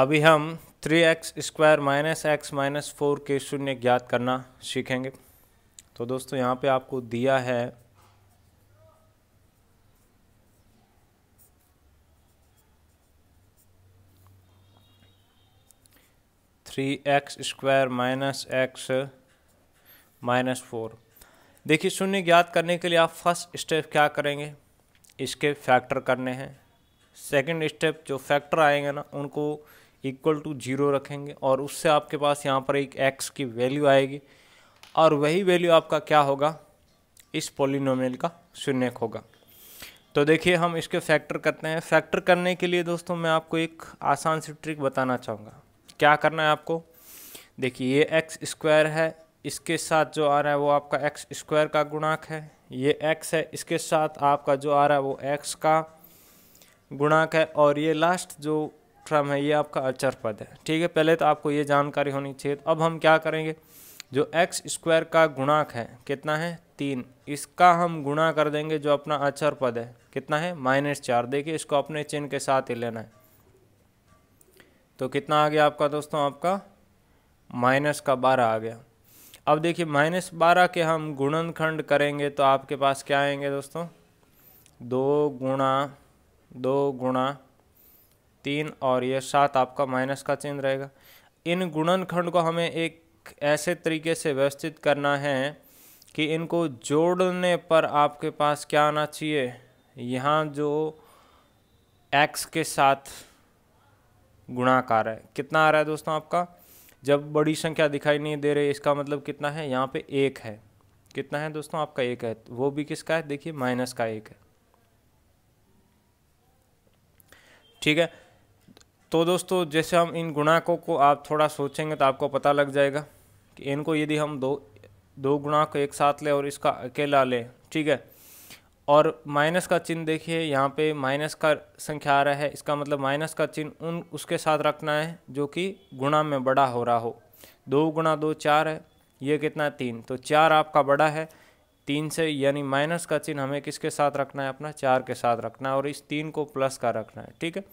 अभी हम three x square minus x minus four के शून्य ज्ञात करना सीखेंगे तो दोस्तों यहाँ पे आपको दिया है three x square minus x minus four देखिए शून्य ज्ञात करने के लिए आप फर्स्ट स्टेप क्या करेंगे इसके फैक्टर करने हैं सेकंड स्टेप जो फैक्टर आएंगे ना उनको इक्वल टू जीरो रखेंगे और उससे आपके पास यहाँ पर एक एक्स की वैल्यू आएगी और वही वैल्यू आपका क्या होगा इस पोलिनोमेल का शून्य होगा तो देखिए हम इसके फैक्टर करते हैं फैक्टर करने के लिए दोस्तों मैं आपको एक आसान सी ट्रिक बताना चाहूँगा क्या करना है आपको देखिए ये एक्स स्क्वायर है इसके साथ जो आ रहा है वो आपका एक्स स्क्वायर का गुणाक है ये एक्स है इसके साथ आपका जो आ रहा है वो एक्स का गुणाक है और ये लास्ट जो स्पेक्ट्रम है ये आपका अचर पद है ठीक है पहले तो आपको ये जानकारी होनी चाहिए तो अब हम क्या करेंगे जो एक्स स्क्वायर का गुणाक है कितना है तीन इसका हम गुणा कर देंगे जो अपना अचर पद है कितना है माइनस चार देखिए इसको अपने चिन्ह के साथ ही लेना है तो कितना आ गया आपका दोस्तों आपका माइनस का बारह आ गया अब देखिए माइनस बारह के हम गुणनखंड करेंगे तो आपके पास क्या आएंगे दोस्तों दो गुणा दो गुणा तीन और ये सात आपका माइनस का चिन्ह रहेगा इन गुणनखंड को हमें एक ऐसे तरीके से व्यवस्थित करना है कि इनको जोड़ने पर आपके पास क्या आना चाहिए यहाँ जो एक्स के साथ गुणाकार है कितना आ रहा है दोस्तों आपका जब बड़ी संख्या दिखाई नहीं दे रही इसका मतलब कितना है यहाँ पे एक है कितना है दोस्तों आपका एक है वो भी किसका है देखिए माइनस का एक है ठीक है तो दोस्तों जैसे हम इन गुणाकों को आप थोड़ा सोचेंगे तो आपको पता लग जाएगा कि इनको यदि हम दो दो गुणाक एक साथ लें और इसका अकेला लें ठीक है और माइनस का चिन्ह देखिए यहाँ पे माइनस का संख्या आ रहा है इसका मतलब माइनस का चिन्ह उन उसके साथ रखना है जो कि गुणा में बड़ा हो रहा हो दो गुणा दो चार है ये कितना तीन तो चार आपका बड़ा है तीन से यानी माइनस का चिन्ह हमें किसके साथ रखना है अपना चार के साथ रखना है और इस तीन को प्लस का रखना है ठीक है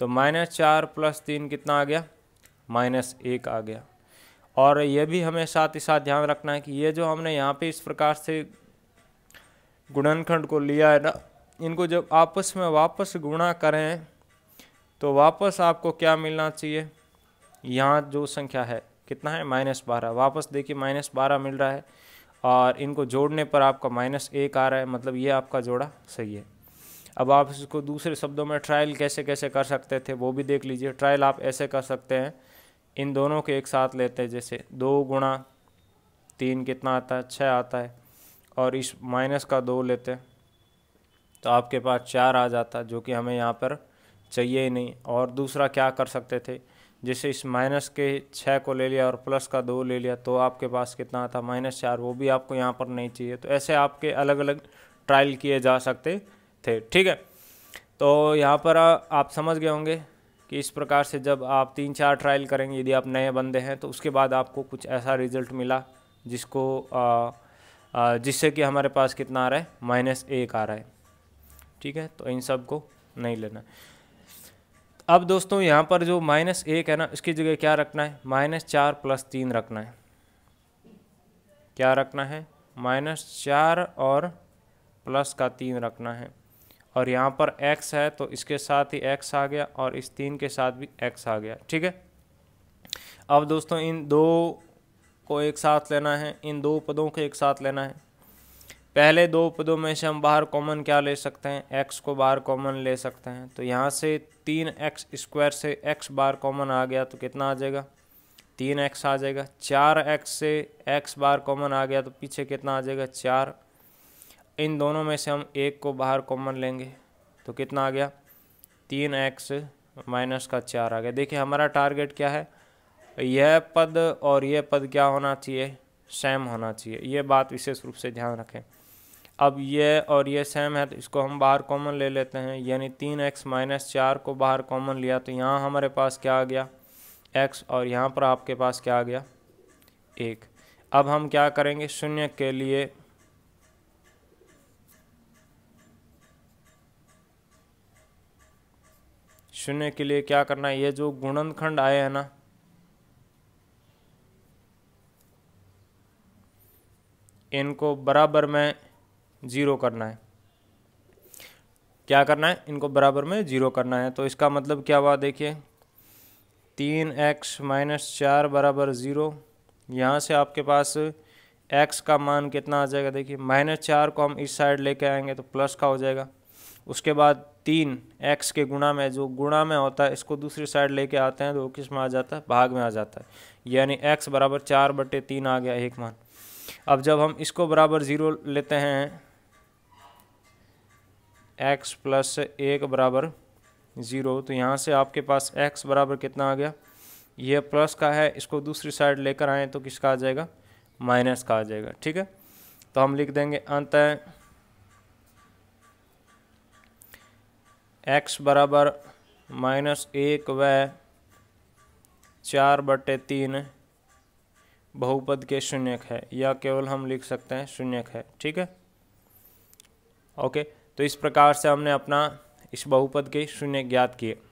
तो माइनस चार प्लस तीन कितना आ गया माइनस एक आ गया और ये भी हमें साथ ही साथ ध्यान रखना है कि ये जो हमने यहाँ पे इस प्रकार से गुणनखंड को लिया है ना इनको जब आपस में वापस गुणा करें तो वापस आपको क्या मिलना चाहिए यहाँ जो संख्या है कितना है माइनस बारह वापस देखिए माइनस बारह मिल रहा है और इनको जोड़ने पर आपका माइनस एक आ रहा है मतलब ये आपका जोड़ा सही है अब आप इसको दूसरे शब्दों में ट्रायल कैसे कैसे कर सकते थे वो भी देख लीजिए ट्रायल आप ऐसे कर सकते हैं इन दोनों के एक साथ लेते हैं जैसे दो गुणा तीन कितना आता है छः आता है और इस माइनस का दो लेते हैं तो आपके पास चार आ जाता जो कि हमें यहाँ पर चाहिए ही नहीं और दूसरा क्या कर सकते थे जैसे इस माइनस के छः को ले लिया और प्लस का दो ले लिया तो आपके पास कितना आता माइनस चार वो भी आपको यहाँ पर नहीं चाहिए तो ऐसे आपके अलग अलग ट्रायल किए जा सकते थे ठीक है तो यहाँ पर आप समझ गए होंगे कि इस प्रकार से जब आप तीन चार ट्रायल करेंगे यदि आप नए बंदे हैं तो उसके बाद आपको कुछ ऐसा रिजल्ट मिला जिसको जिससे कि हमारे पास कितना आ रहा है माइनस एक आ रहा है ठीक है तो इन सब को नहीं लेना अब दोस्तों यहाँ पर जो माइनस एक है ना उसकी जगह क्या रखना है माइनस चार प्लस तीन रखना है क्या रखना है माइनस चार और प्लस का तीन रखना है और यहाँ पर x है तो इसके साथ ही x आ गया और इस तीन के साथ भी x आ गया ठीक है अब दोस्तों इन दो को एक साथ लेना है इन दो पदों को एक साथ लेना है पहले दो पदों में से हम बाहर कॉमन क्या ले सकते हैं x को बाहर कॉमन ले सकते हैं तो यहाँ से तीन एक्स स्क्वायर से x बार कॉमन आ गया तो कितना आ जाएगा तीन एक्स आ जाएगा चार एक्स से एक्स बार कॉमन आ गया तो पीछे कितना आ जाएगा चार इन दोनों में से हम एक को बाहर कॉमन लेंगे तो कितना आ गया तीन एक्स माइनस का चार आ गया देखिए हमारा टारगेट क्या है यह पद और यह पद क्या होना चाहिए सेम होना चाहिए ये बात विशेष रूप से ध्यान रखें अब यह और यह सेम है तो इसको हम बाहर कॉमन ले लेते हैं यानी तीन एक्स माइनस चार को बाहर कॉमन लिया तो यहाँ हमारे पास क्या आ गया एक्स और यहाँ पर आपके पास क्या आ गया एक अब हम क्या करेंगे शून्य के लिए शून्य के लिए क्या करना है ये जो गुणनखंड आए हैं ना इनको बराबर में ज़ीरो करना है क्या करना है इनको बराबर में ज़ीरो करना है तो इसका मतलब क्या हुआ देखिए तीन एक्स माइनस चार बराबर ज़ीरो यहाँ से आपके पास एक्स का मान कितना आ जाएगा देखिए माइनस चार को हम इस साइड लेके आएंगे तो प्लस का हो जाएगा उसके बाद तीन एक्स के गुणा में जो गुणा में होता है इसको दूसरी साइड लेके आते हैं तो किस में आ जाता है भाग में आ जाता है यानी एक्स बराबर चार बटे तीन आ गया एक मान अब जब हम इसको बराबर ज़ीरो लेते हैं एक्स प्लस एक बराबर ज़ीरो तो यहाँ से आपके पास एक्स बराबर कितना आ गया ये प्लस का है इसको दूसरी साइड लेकर आएँ तो किसका आ जाएगा माइनस का आ जाएगा ठीक है तो हम लिख देंगे अंत एक्स बराबर माइनस एक व चार बटे तीन बहुपद के शून्यक है या केवल हम लिख सकते हैं शून्यक है ठीक है ओके तो इस प्रकार से हमने अपना इस बहुपद के शून्य ज्ञात किए